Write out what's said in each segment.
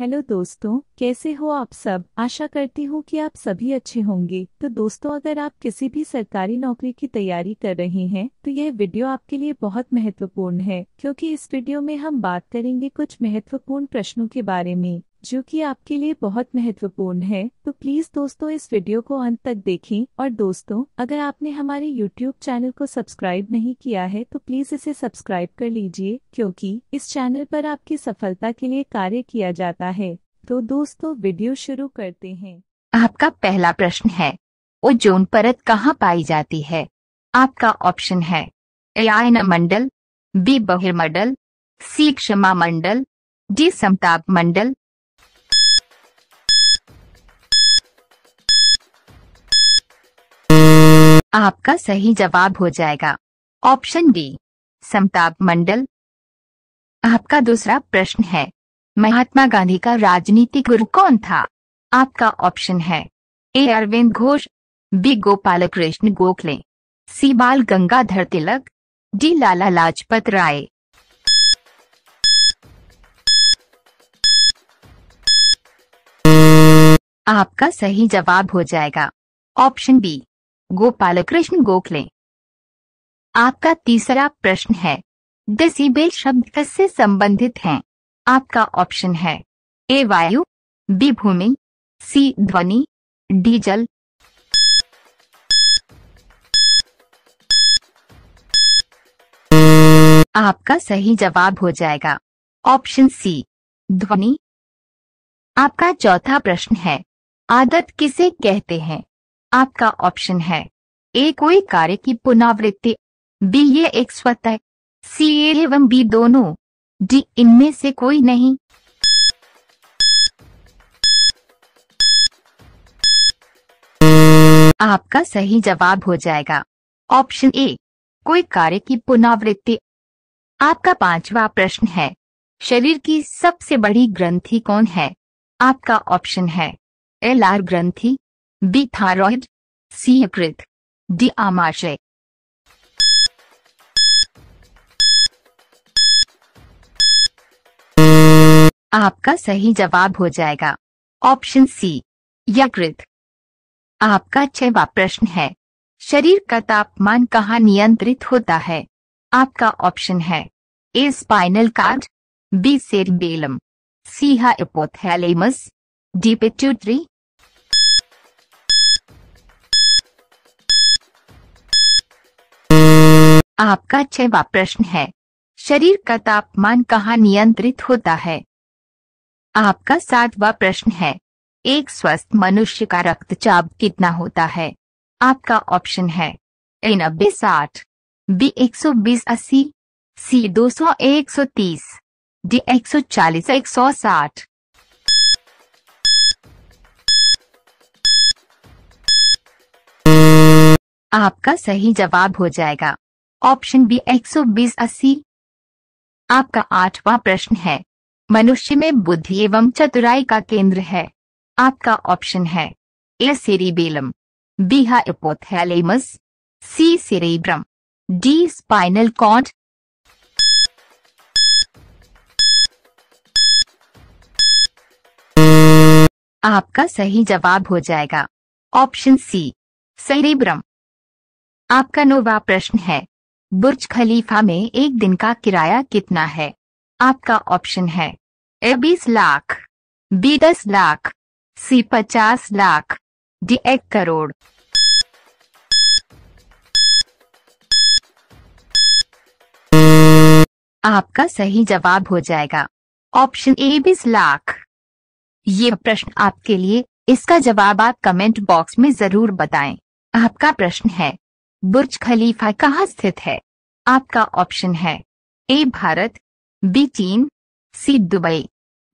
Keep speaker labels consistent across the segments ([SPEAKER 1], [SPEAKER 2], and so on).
[SPEAKER 1] Hello दोस्तों कैसे हो आप सब आशा करती हूँ कि आप सभी अच्छे होंगे तो दोस्तों अगर आप किसी भी सरकारी नौकरी की तैयारी कर रहे हैं तो यह वीडियो आपके लिए बहुत महत्वपूर्ण है क्योंकि इस वीडियो में हम बात करेंगे कुछ महत्वपूर्ण प्रश्नों के बारे में जो कि आपके लिए बहुत महत्वपूर्ण है तो प्लीज दोस्तों इस वीडियो को अंत तक देखें और दोस्तों अगर आपने हमारे YouTube चैनल को सब्सक्राइब नहीं किया है तो प्लीज इसे सब्सक्राइब कर लीजिए क्योंकि इस चैनल पर आपकी सफलता के लिए कार्य किया जाता है तो दोस्तों वीडियो शुरू करते हैं आपका पहला प्रश्न है ओजोन परत कहाँ पाई जाती है आपका ऑप्शन है ए मंडल बी बहिर्मंडल सी क्षमा मंडल डी समताप मंडल आपका सही जवाब हो जाएगा ऑप्शन डी समताप मंडल आपका दूसरा प्रश्न है महात्मा गांधी का राजनीतिक गुरु कौन था आपका ऑप्शन है A Arvind Ghosh B Gopal Krishna Gokhale C Bal Gangadhar Tilak D Lala Lajpat Rai आपका सही जवाब हो जाएगा ऑप्शन बी गोपाल कृष्ण गोखले आपका तीसरा प्रश्न है डेसीबेल शब्द किससे संबंधित है आपका ऑप्शन है ए वायु बी भूमि सी ध्वनि डी जल आपका सही जवाब हो जाएगा ऑप्शन सी ध्वनि आपका चौथा प्रश्न है आदत किसे कहते हैं आपका ऑप्शन है ए कोई कार्य की पुनरावृत्ति बी ये एक स्वतः सी एवं बी दोनों डी इनमें से कोई नहीं आपका सही जवाब हो जाएगा ऑप्शन ए कोई कार्य की पुनरावृत्ति आपका पांचवा प्रश्न है शरीर की सबसे बड़ी ग्रंथि कौन है आपका ऑप्शन है एल आर ग्रंथी बी थारॉइड सी यकृत डी आमाशय आपका सही जवाब हो जाएगा ऑप्शन सी यकृत आपका छवा प्रश्न है शरीर का तापमान कहाँ नियंत्रित होता है आपका ऑप्शन है A spinal cord B cerebellum C hypothalamus D pituitary आपका छवा प्रश्न है शरीर का तापमान कहाँ नियंत्रित होता है आपका सातवा प्रश्न है एक स्वस्थ मनुष्य का रक्तचाप कितना होता है आपका ऑप्शन है ए नब्बे साठ बी एक सौ बीस अस्सी सी दो सौ एक सौ तीस डी एक सौ चालीस एक सौ साठ आपका सही जवाब हो जाएगा ऑप्शन बी एक सौ बीस अस्सी आपका आठवां प्रश्न है मनुष्य में बुद्धि एवं चतुराई का केंद्र है आपका ऑप्शन है A cerebellum B hypothalamus C cerebrum D spinal cord आपका सही जवाब हो जाएगा ऑप्शन सी सेरेब्रम आपका नोवा प्रश्न है बुर्ज खलीफा में एक दिन का किराया कितना है आपका ऑप्शन है ए बीस लाख बी दस लाख सी पचास लाख डी एक करोड़ आपका सही जवाब हो जाएगा ऑप्शन ए बीस लाख ये प्रश्न आपके लिए इसका जवाब आप कमेंट बॉक्स में जरूर बताएं। आपका प्रश्न है बुर्ज खलीफा कहाँ स्थित है आपका ऑप्शन है ए भारत बी चीन सी दुबई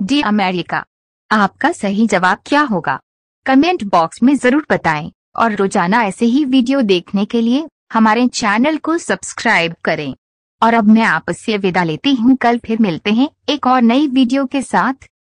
[SPEAKER 1] डी अमेरिका आपका सही जवाब क्या होगा कमेंट बॉक्स में जरूर बताएं और रोजाना ऐसे ही वीडियो देखने के लिए हमारे चैनल को सब्सक्राइब करें और अब मैं आपसे विदा लेती हूँ कल फिर मिलते हैं एक और नई वीडियो के साथ